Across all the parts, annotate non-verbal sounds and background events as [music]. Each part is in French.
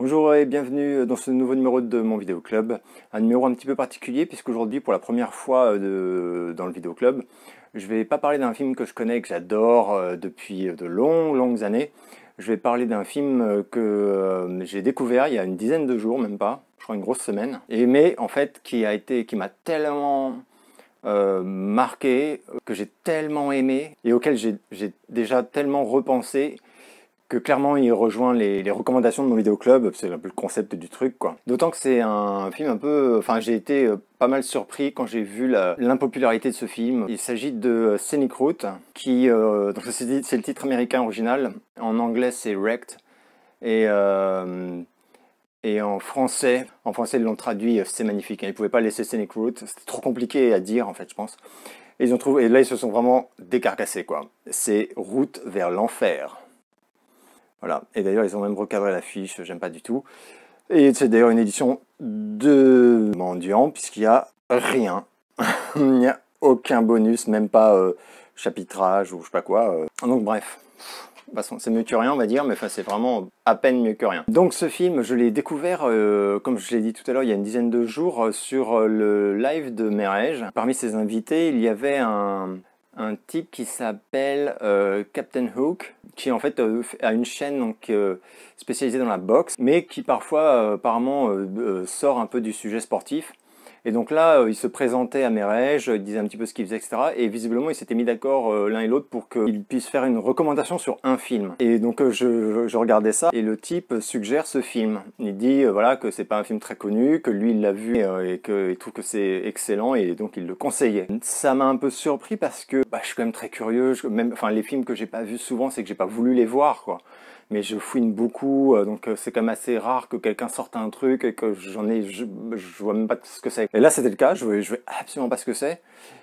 Bonjour et bienvenue dans ce nouveau numéro de mon vidéo club. Un numéro un petit peu particulier puisqu'aujourd'hui pour la première fois euh, dans le vidéo club, je vais pas parler d'un film que je connais et que j'adore euh, depuis euh, de longues longues années. Je vais parler d'un film que j'ai découvert il y a une dizaine de jours, même pas, je crois une grosse semaine. Et mais en fait qui a été, qui m'a tellement marqué, que j'ai tellement aimé et auquel j'ai déjà tellement repensé que clairement il rejoint les, recommandations de mon vidéo club, c'est un peu le concept du truc quoi. D'autant que c'est un film un peu, enfin j'ai été euh, pas mal surpris quand j'ai vu l'impopularité de ce film. Il s'agit de euh, Scenic Route, qui euh, donc c'est le titre américain original, en anglais c'est Wrecked et et en français, en français ils l'ont traduit, c'est magnifique. Hein. Ils pouvaient pas laisser Scenic Route, c'était trop compliqué à dire en fait, je pense. Et ils ont trouvé, et là ils se sont vraiment décarcassés quoi. C'est route vers l'enfer. Voilà. Et d'ailleurs, ils ont même recadré l'affiche, j'aime pas du tout. Et c'est d'ailleurs une édition de mendiant, puisqu'il n'y a rien. [laughs] Il n'y a aucun bonus, même pas euh, chapitrage ou je sais pas quoi. Euh. Donc bref. c'est mieux que rien, on va dire, mais c'est vraiment à peine mieux que rien. Donc ce film, je l'ai découvert, euh, comme je l'ai dit tout à l'heure, il y a une dizaine de jours, sur le live de Mérège. Parmi ses invités, il y avait un, un type qui s'appelle euh, Captain Hook, qui en fait euh, a une chaîne donc, euh, spécialisée dans la boxe, mais qui parfois apparemment sort un peu du sujet sportif. Et donc là, euh, il se présentait à Mérège, ils disaient un petit peu ce qu'ils faisaient, etc. Et visiblement, ils s'étaient mis d'accord euh, l'un et l'autre pour qu'ils puissent faire une recommandation sur un film. Et donc, euh, je, regardais ça, et le type suggère ce film. Il dit, voilà, que c'est pas un film très connu, que lui, il l'a vu, et, qu'il trouve que c'est excellent, et donc il le conseillait. Ça m'a un peu surpris parce que bah, je suis quand même très curieux. même, enfin, les films que j'ai pas vus souvent, c'est que j'ai pas voulu les voir, quoi mais je fouine beaucoup, euh, donc euh, c'est quand même assez rare que quelqu'un sorte un truc et que j'en ai, je, vois même pas ce que c'est. Et là, c'était le cas, je ne absolument pas ce que c'est.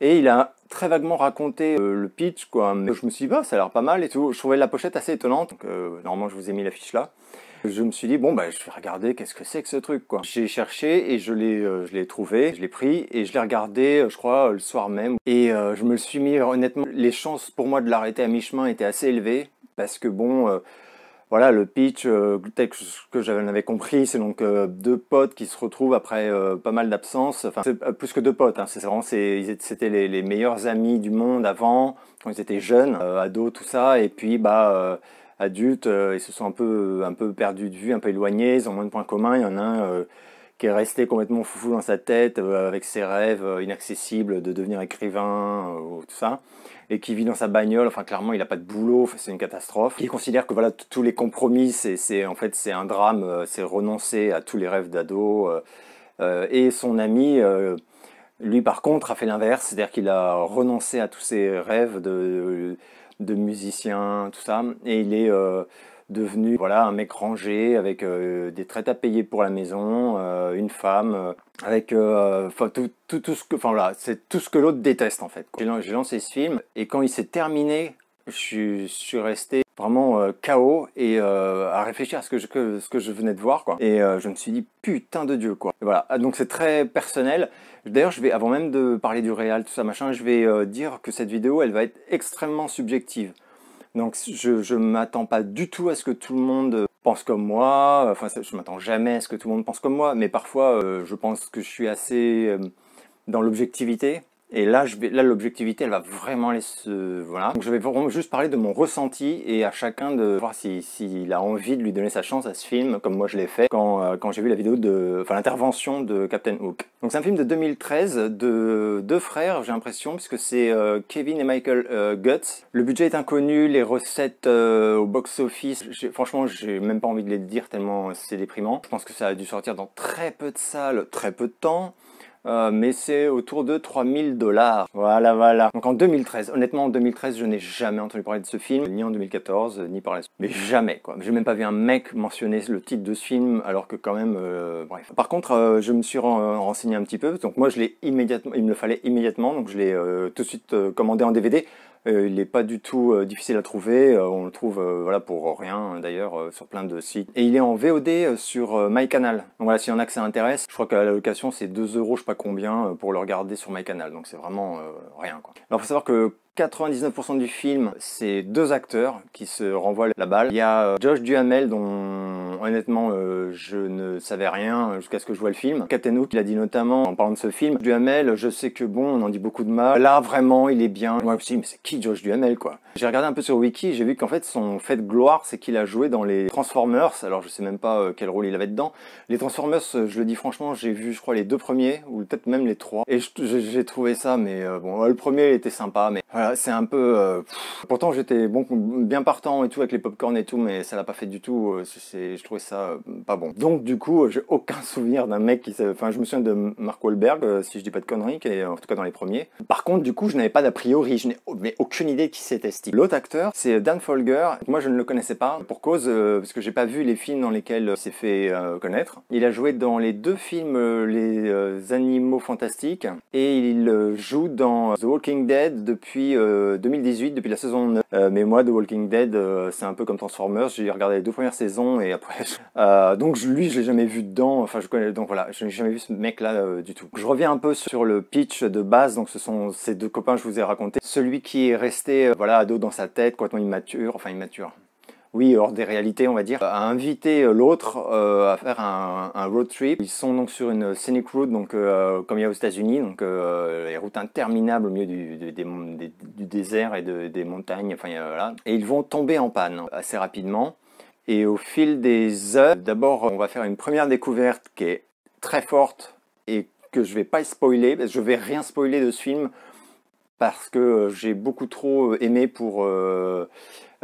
Et il a très vaguement raconté euh, le pitch, quoi. je me suis dit, bah, ça a l'air pas mal et tout. Je trouvais la pochette assez étonnante. Donc, normalement, je vous ai mis l'affiche là. Je me suis dit, bon, bah, je vais regarder qu'est-ce que c'est que ce truc, quoi. J'ai cherché et je l'ai, je l'ai trouvé, je l'ai pris et je l'ai regardé, je crois, le soir même. Et je me le suis mis, honnêtement, les chances pour moi de l'arrêter à mi-chemin étaient assez élevées parce que bon, voilà, le pitch, euh, tel que, que j'avais compris, c'est donc euh, deux potes qui se retrouvent après euh, pas mal d'absence. Enfin, c'est plus que deux potes. Hein, c'est vraiment, c'était les, meilleurs amis du monde avant, quand ils étaient jeunes, ados, tout ça. Et puis, bah, adultes, ils se sont un peu, un peu perdus de vue, un peu éloignés. Ils ont moins de points communs. Il y en a un qui est resté complètement foufou dans sa tête, euh, avec ses rêves euh, inaccessibles de devenir écrivain, euh, tout ça, et qui vit dans sa bagnole, enfin clairement il n'a pas de boulot, c'est une catastrophe, qui considère que voilà tous les compromis, c'est en fait c'est un drame, c'est renoncer à tous les rêves d'ado, et son ami... lui par contre a fait l'inverse, c'est-à-dire qu'il a renoncé à tous ses rêves de, de musicien, tout ça. Et il est euh, devenu voilà un mec rangé avec euh, des traites à payer pour la maison, euh, une femme, avec tout, ce que tout ce que l'autre déteste en fait. J'ai lancé ce film et quand il s'est terminé, je suis resté vraiment euh, chaos et euh, à réfléchir à ce que, je, venais de voir quoi. Et euh, je me suis dit putain de dieu quoi. voilà, ah, donc c'est très personnel. D'ailleurs, je vais avant même de parler du réel tout ça machin, je vais dire que cette vidéo, elle va être extrêmement subjective. Donc je ne m'attends pas du tout à ce que tout le monde pense comme moi, enfin je m'attends jamais à ce que tout le monde pense comme moi, mais parfois je pense que je suis assez dans l'objectivité et là, je là, l'objectivité, elle va vraiment les se, voilà. Donc, je vais juste parler de mon ressenti et à chacun de voir s'il a envie de lui donner sa chance à ce film, comme moi je l'ai fait quand, euh, quand j'ai vu la vidéo de, enfin, l'intervention de Captain Hook. Donc, c'est un film de 2013 de deux frères, j'ai l'impression, puisque c'est euh, Kevin et Michael euh, Le budget est inconnu, les recettes euh, au box-office, franchement, j'ai même pas envie de les dire tellement c'est déprimant. Je pense que ça a dû sortir dans très peu de salles, très peu de temps. Euh, mais c'est autour de 3000 dollars. Voilà, voilà. Donc en 2013, honnêtement, en 2013, je n'ai jamais entendu parler de ce film, ni en 2014, ni par la suite. Mais jamais, quoi. J'ai même pas vu un mec mentionner le titre de ce film, alors que quand même, euh, bref. Par contre, euh, je me suis renseigné un petit peu, donc moi, je l'ai immédiatement, il me le fallait immédiatement, donc je l'ai tout de suite commandé en DVD. Euh, il n'est pas du tout euh, difficile à trouver. Euh, on le trouve voilà, pour rien d'ailleurs sur plein de sites. Et il est en VOD sur MyCanal. Donc voilà, s'il y en a que ça intéresse, je crois que la location c'est 2 euros, je sais pas combien, pour le regarder sur MyCanal. Donc c'est vraiment rien. Quoi. Alors faut savoir que 99% du film, c'est deux acteurs qui se renvoient la balle. Il y a euh, Josh Duhamel dont honnêtement euh, je ne savais rien jusqu'à ce que je vois le film. Captain Hook, il a dit notamment en parlant de ce film, Duhamel, je sais que bon, on en dit beaucoup de mal. Là vraiment, il est bien. Moi aussi, mais c'est qui Josh Duhamel quoi J'ai regardé un peu sur Wiki, j'ai vu qu'en fait son fait de gloire, c'est qu'il a joué dans les Transformers. Alors je sais même pas euh, quel rôle il avait dedans. Les Transformers, je le dis franchement, j'ai vu je crois les deux premiers ou peut-être même les trois et j'ai trouvé ça mais bon, le premier il était sympa mais voilà, bah, c'est un peu. Euh, pourtant, j'étais bon, bien partant et tout avec les popcorns et tout, mais ça l'a pas fait du tout. Euh, je trouvais ça euh, pas bon. Donc, du coup, j'ai aucun [laughs] souvenir d'un mec qui. Enfin, je me souviens de Mark Wahlberg, si je dis pas de conneries, qui est en tout cas dans les premiers. Par contre, du coup, je n'avais pas d'a priori, je n'ai aucune idée de qui c'était Steve. L'autre acteur, c'est Dan Folger. Moi, je ne le connaissais pas pour cause parce que j'ai pas vu les films dans lesquels il s'est fait connaître. Il a joué dans les deux films Les Animaux Fantastiques et il joue dans The Walking Dead depuis 2018, euh, depuis la saison 9. Euh, mais moi, de Walking Dead, euh, c'est un peu comme Transformers. J'ai regardé les deux premières saisons et après. [laughs] donc lui, je l'ai jamais vu dedans. Enfin, je connais. Donc voilà, je n'ai jamais vu ce mec-là du tout. Je reviens un peu sur le pitch de base. Donc ce sont ces deux copains je vous ai raconté. Celui qui est resté, voilà, ado dans sa tête, complètement immature. Enfin, immature oui, hors des réalités, on va dire, a invité euh, l'autre euh, à faire un, road trip. Ils sont donc sur une scenic route, donc euh, comme il y a aux États-Unis, donc les routes interminables au milieu du, désert et des montagnes. Enfin, voilà. Et ils vont tomber en panne hein, assez rapidement. Et au fil des heures, d'abord, on va faire une première découverte qui est très forte et que je vais pas spoiler, Je je vais rien spoiler de ce film parce que j'ai beaucoup trop aimé pour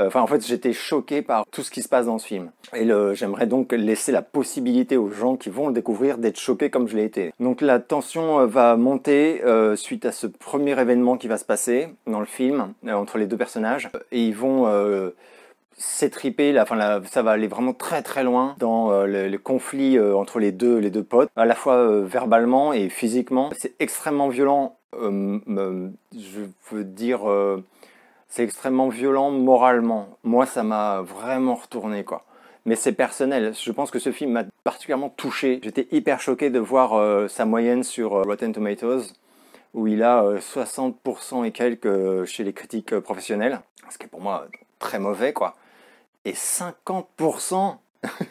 euh, enfin, en fait, j'étais choqué par tout ce qui se passe dans ce film. Et j'aimerais donc laisser la possibilité aux gens qui vont le découvrir d'être choqués comme je l'ai été. Donc la tension euh, va monter euh, suite à ce premier événement qui va se passer dans le film entre les deux personnages. Et ils vont s'étriper, enfin, ça va aller vraiment très très loin dans le, conflit entre les deux, les deux potes, à la fois verbalement et physiquement. C'est extrêmement violent, je veux dire, c'est extrêmement violent moralement. Moi, ça m'a vraiment retourné, quoi. Mais c'est personnel. Je pense que ce film m'a particulièrement touché. J'étais hyper choqué de voir euh, sa moyenne sur euh, Rotten Tomatoes, où il a 60% euh, et quelques chez les critiques professionnelles, ce qui est pour moi très mauvais, quoi. Et 50%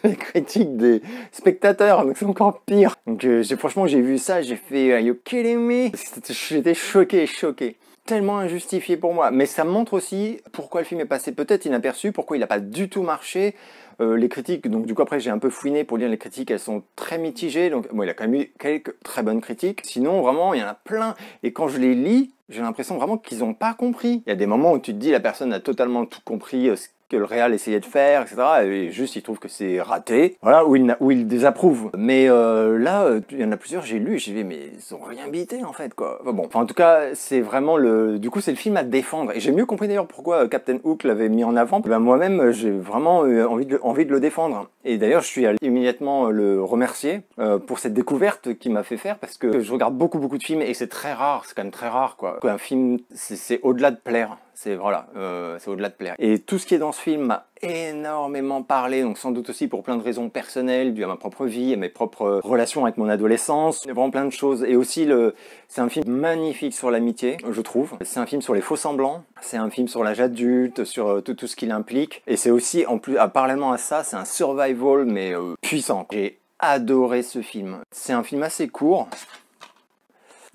les [laughs] critiques des spectateurs, donc c'est encore pire. Donc franchement j'ai vu ça, j'ai fait Are you kidding me J'étais choqué, choqué tellement injustifié pour moi. Mais ça montre aussi pourquoi le film est passé peut-être inaperçu, pourquoi il n'a pas du tout marché. Euh, les critiques, donc du coup après j'ai un peu fouiné pour lire les critiques, elles sont très mitigées. Donc bon, il a quand même eu quelques très bonnes critiques. Sinon vraiment il y en a plein. Et quand je les lis, j'ai l'impression vraiment qu'ils n'ont pas compris. Il y a des moments où tu te dis la personne a totalement tout compris euh, que le Real essayait de faire, etc. Et juste, il trouve que c'est raté, voilà, ou il, où il désapprouve. Mais euh, là, euh, il y en a plusieurs, j'ai lu, j'ai vu, mais ils ont rien bité, en fait, quoi. Enfin, bon, enfin, en tout cas, c'est vraiment le... Du coup, c'est le film à défendre. Et j'ai mieux compris, d'ailleurs, pourquoi euh, Captain Hook l'avait mis en avant. Ben, moi-même, j'ai vraiment eu envie de, envie de le défendre. Et d'ailleurs, je suis allé immédiatement le remercier pour cette découverte qu'il m'a fait faire, parce que je regarde beaucoup, beaucoup de films, et c'est très rare, c'est quand même très rare, quoi. Qu'un film, c'est au-delà de plaire. C'est voilà, euh, c'est au-delà de plaire. Et tout ce qui est dans ce film m'a énormément parlé, donc sans doute aussi pour plein de raisons personnelles, dues à ma propre vie, à mes propres relations avec mon adolescence, Il y a vraiment plein de choses. Et aussi, le... c'est un film magnifique sur l'amitié, je trouve. C'est un film sur les faux-semblants, c'est un film sur l'âge adulte, sur euh, tout, tout ce qu'il implique. Et c'est aussi, en plus, à, ah, parallèlement à ça, c'est un survival, mais euh, puissant. J'ai adoré ce film. C'est un film assez court,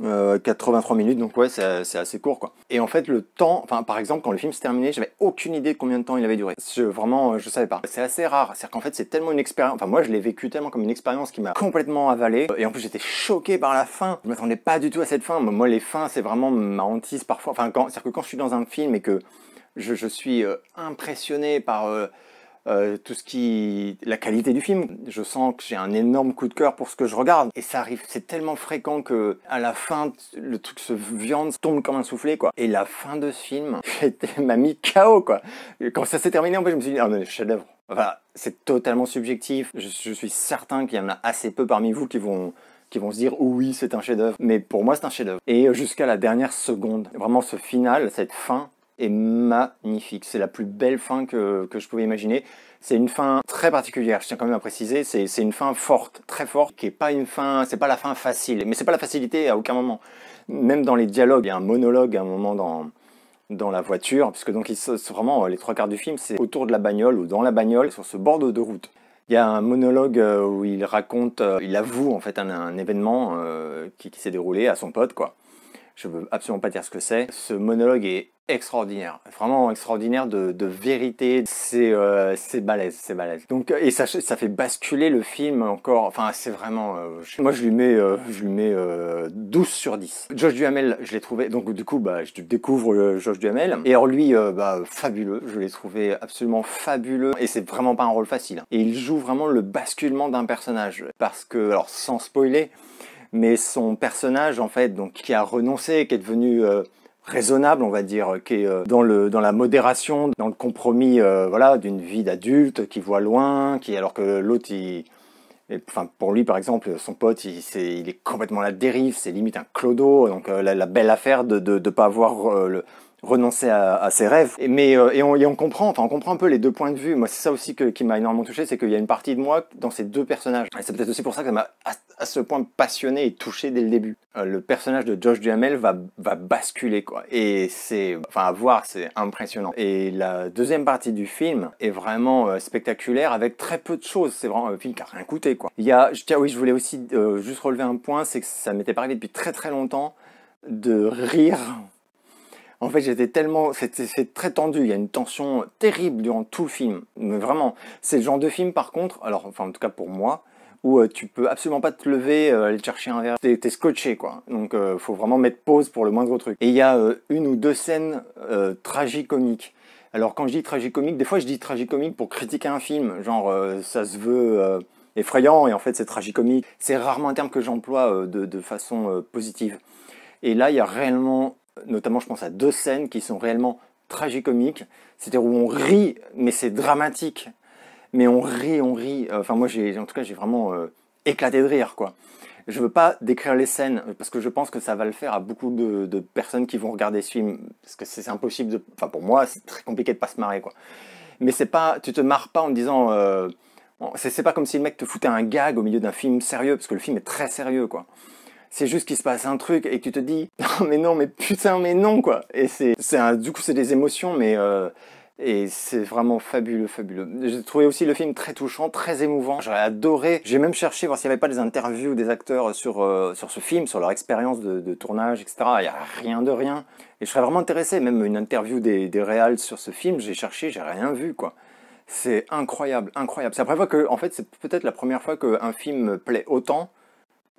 83 euh, minutes, donc ouais, c'est assez court quoi. Et en fait, le temps, enfin par exemple, quand le film s'est terminé, j'avais aucune idée combien de temps il avait duré. Je, vraiment, euh, je savais pas. C'est assez rare, cest à qu'en fait, c'est tellement une expérience, enfin moi je l'ai vécu tellement comme une expérience qui m'a complètement avalé, et en plus j'étais choqué par la fin. Je m'attendais pas du tout à cette fin. Moi, les fins, c'est vraiment ma hantise parfois. Enfin, cest que quand je suis dans un film et que je, suis euh, impressionné par. Euh, tout ce qui la qualité du film. Je sens que j'ai un énorme coup de cœur pour ce que je regarde et ça arrive, c'est tellement fréquent que à la fin le truc se viande tombe comme un soufflé quoi. Et la fin de ce film [laughs] m'a mis KO quoi. quand ça s'est terminé en fait, je me suis dit ah oh, chef-d'œuvre. Enfin, c'est totalement subjectif. Je, je suis certain qu'il y en a assez peu parmi vous qui vont qui vont se dire oui c'est un chef-d'œuvre mais pour moi c'est un chef-d'œuvre et euh, jusqu'à la dernière seconde vraiment ce final cette fin magnifique. C'est la plus belle fin que, que je pouvais imaginer. C'est une fin très particulière, je tiens quand même à préciser. C'est, une fin forte, très forte, qui est pas une fin, c'est pas la fin facile. Mais c'est pas la facilité à aucun moment. Même dans les dialogues, il y a un monologue à un moment dans, dans la voiture, puisque donc c'est vraiment euh, les trois quarts du film, c'est autour de la bagnole ou dans la bagnole, sur ce bord de route. Il y a un monologue euh, où il raconte, euh, il avoue en fait un, événement qui s'est déroulé à son pote, quoi. Je veux absolument pas dire ce que c'est. Ce monologue est extraordinaire, vraiment extraordinaire de, de vérité, c'est euh, c'est balèze, c'est balèze. Donc euh, et ça ça fait basculer le film encore, enfin c'est vraiment euh, moi je lui mets je lui mets 12 sur 10. Josh Duhamel, je l'ai trouvé donc du coup bah je découvre Josh Duhamel et alors lui bah fabuleux, je l'ai trouvé absolument fabuleux et c'est vraiment pas un rôle facile. Hein. Et il joue vraiment le basculement d'un personnage parce que alors sans spoiler mais son personnage en fait donc qui a renoncé qui est devenu raisonnable, on va dire, qui est euh, dans le dans la modération, dans le compromis, euh, voilà, d'une vie d'adulte qui voit loin, qui alors que l'autre, enfin pour lui par exemple, son pote, il, est complètement à la dérive, c'est limite un clodo. Donc euh, la, belle affaire de ne pas avoir le renoncer à, ses rêves. Et, mais euh, et, on, comprend, enfin on comprend un peu les deux points de vue. Moi c'est ça aussi qui m'a énormément touché, c'est qu'il y a une partie de moi dans ces deux personnages. Et c'est peut-être aussi pour ça que ça m'a à, ce point passionné et touché dès le début. Euh, le personnage de Josh Duhamel va, va basculer quoi. Et c'est, enfin à voir, c'est impressionnant. Et la deuxième partie du film est vraiment euh, spectaculaire avec très peu de choses. C'est vraiment un film qui a rien coûté quoi. Il y a, je, tiens oui, je voulais aussi juste relever un point, c'est que ça m'était parlé depuis très très longtemps de rire en fait, j'étais tellement, c'est très tendu. Il y a une tension terrible durant tout le film. Mais vraiment, c'est le genre de film, par contre, alors, enfin, en tout cas pour moi, où euh, tu peux absolument pas te lever, euh, aller chercher un verre, t'es scotché quoi. Donc il euh, faut vraiment mettre pause pour le moindre truc. Et il y a une ou deux scènes tragicomiques. Alors quand je dis comique des fois je dis tragicomique pour critiquer un film, genre ça se veut effrayant et en fait c'est tragicomique. C'est rarement un terme que j'emploie de, de, façon positive. Et là il y a réellement notamment je pense à deux scènes qui sont réellement tragicomiques, c'est-à-dire où on rit, mais c'est dramatique, mais on rit, on rit, enfin moi j'ai, en tout cas j'ai vraiment euh, éclaté de rire quoi. Je veux pas décrire les scènes parce que je pense que ça va le faire à beaucoup de, personnes qui vont regarder ce film parce que c'est impossible de, enfin pour moi c'est très compliqué de pas se marrer quoi. Mais c'est pas, tu te marres pas en disant, euh, c'est pas comme si le mec te foutait un gag au milieu d'un film sérieux parce que le film est très sérieux quoi c'est juste qu'il se passe un truc et que tu te dis [laughs] non mais non mais putain mais non quoi et c'est du coup c'est des émotions mais euh, et c'est vraiment fabuleux, fabuleux. J'ai trouvé aussi le film très touchant, très émouvant. J'aurais adoré. J'ai même cherché voir s'il n'y avait pas des interviews des acteurs sur, euh, sur ce film, sur leur expérience de, tournage, etc. Il n'y a rien de rien. Et je serais vraiment intéressé. Même une interview des, des réals sur ce film, j'ai cherché, j'ai rien vu, quoi. C'est incroyable, incroyable. C'est la première fois que, en fait, c'est peut-être la première fois qu'un film plaît autant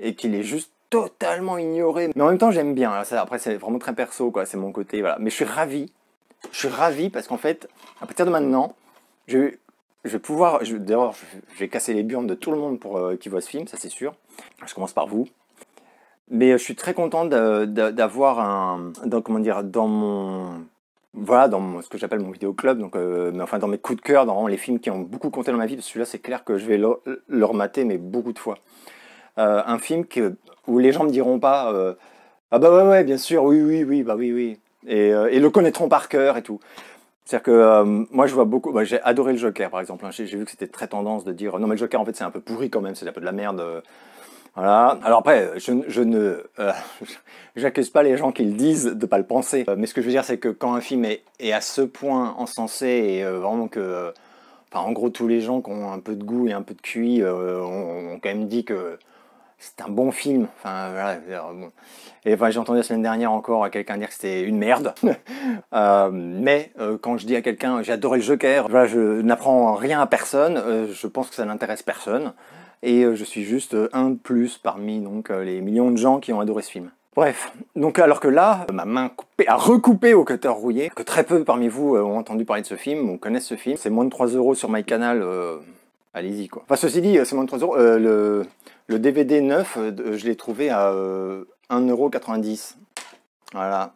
et qu'il est juste totalement ignoré. Mais en même temps, j'aime bien. Hein, ça, après, c'est vraiment très perso, quoi. C'est mon côté, voilà. Mais je suis ravi. Je suis ravi parce qu'en fait, à partir de maintenant, je, je vais pouvoir. D'ailleurs, je, vais casser les burnes de tout le monde pour euh, qui voit ce film, ça c'est sûr. Je commence par vous. Mais euh, je suis très content d'avoir un. Dans, comment dire Dans mon. Voilà, dans ce que j'appelle mon vidéo club, donc, euh, enfin dans mes coups de cœur, dans les films qui ont beaucoup compté dans ma vie, parce que celui-là c'est clair que je vais leur mater mais beaucoup de fois. Euh, un film où les gens me diront pas euh, ah bah ouais bien sûr oui oui oui bah oui oui euh, et, le connaîtront par cœur et tout. C'est-à-dire que moi je vois beaucoup, bah, j'ai adoré le Joker par exemple. Hein. j'ai vu que c'était très tendance de dire non mais le Joker en fait c'est un peu pourri quand même, c'est un peu de la merde. Voilà. Alors après, je, ne, [laughs] j'accuse pas les gens qui le disent de ne pas le penser. Mais ce que je veux dire, c'est que quand un film est, à ce point encensé et vraiment que, enfin, en gros, tous les gens qui ont un peu de goût et un peu de QI ont, quand même dit que c'est un bon film. Enfin, voilà, Et enfin, j'entendais la semaine dernière encore quelqu'un dire que c'était une merde. [laughs] Euh, mais euh, quand je dis à quelqu'un j'ai adoré le Joker, voilà, je n'apprends rien à personne, euh, je pense que ça n'intéresse personne. Et je suis juste un de plus parmi donc, les millions de gens qui ont adoré ce film. Bref, donc alors que là, ma main coupée, à recouper au cutter rouillé, que très peu parmi vous ont entendu parler de ce film ou connaissent ce film, c'est moins de 3 euros sur my canal allez-y quoi. Enfin, ceci dit, euh, c'est moins de 3 euros. Euh, le, DVD 9, euh, je l'ai trouvé à 1,90€. Voilà.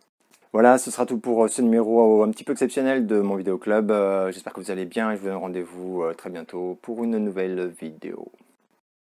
Voilà, ce sera tout pour ce numéro un petit peu exceptionnel de mon vidéo club. J'espère que vous allez bien et je vous donne rendez-vous très bientôt pour une nouvelle vidéo.